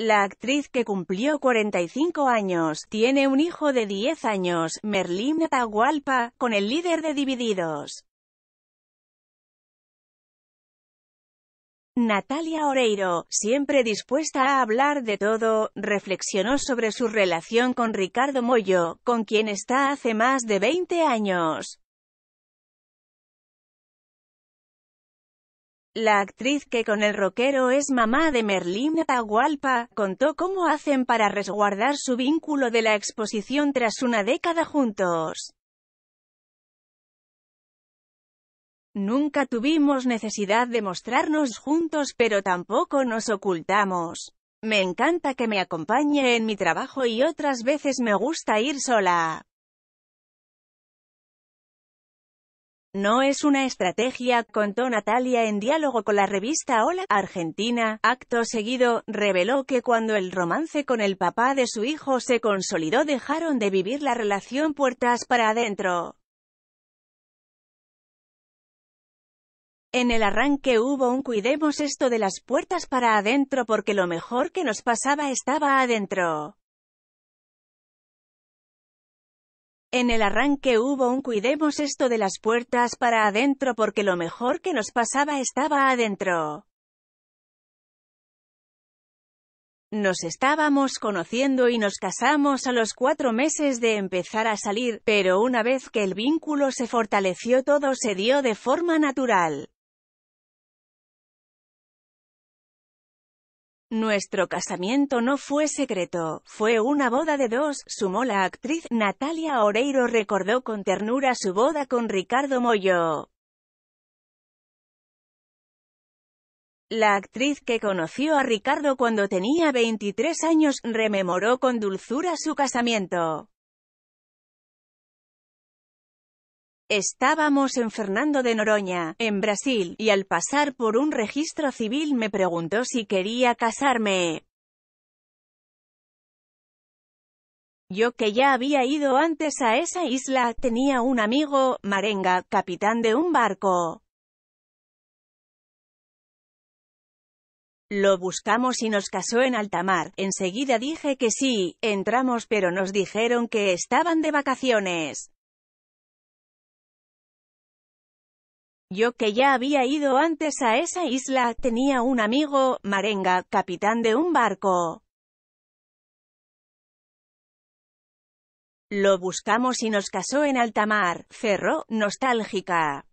La actriz que cumplió 45 años, tiene un hijo de 10 años, Merlín Atahualpa, con el líder de Divididos. Natalia Oreiro, siempre dispuesta a hablar de todo, reflexionó sobre su relación con Ricardo Moyo, con quien está hace más de 20 años. La actriz que con el rockero es mamá de Merlín Atahualpa, contó cómo hacen para resguardar su vínculo de la exposición tras una década juntos. Nunca tuvimos necesidad de mostrarnos juntos pero tampoco nos ocultamos. Me encanta que me acompañe en mi trabajo y otras veces me gusta ir sola. No es una estrategia, contó Natalia en diálogo con la revista Hola Argentina. Acto seguido, reveló que cuando el romance con el papá de su hijo se consolidó dejaron de vivir la relación puertas para adentro. En el arranque hubo un cuidemos esto de las puertas para adentro porque lo mejor que nos pasaba estaba adentro. En el arranque hubo un cuidemos esto de las puertas para adentro porque lo mejor que nos pasaba estaba adentro. Nos estábamos conociendo y nos casamos a los cuatro meses de empezar a salir, pero una vez que el vínculo se fortaleció todo se dio de forma natural. Nuestro casamiento no fue secreto, fue una boda de dos, sumó la actriz. Natalia Oreiro recordó con ternura su boda con Ricardo Moyo. La actriz que conoció a Ricardo cuando tenía 23 años, rememoró con dulzura su casamiento. Estábamos en Fernando de Noroña, en Brasil, y al pasar por un registro civil me preguntó si quería casarme. Yo que ya había ido antes a esa isla, tenía un amigo, Marenga, capitán de un barco. Lo buscamos y nos casó en alta mar. Enseguida dije que sí, entramos pero nos dijeron que estaban de vacaciones. Yo que ya había ido antes a esa isla, tenía un amigo, Marenga, capitán de un barco. Lo buscamos y nos casó en alta mar, cerró, nostálgica.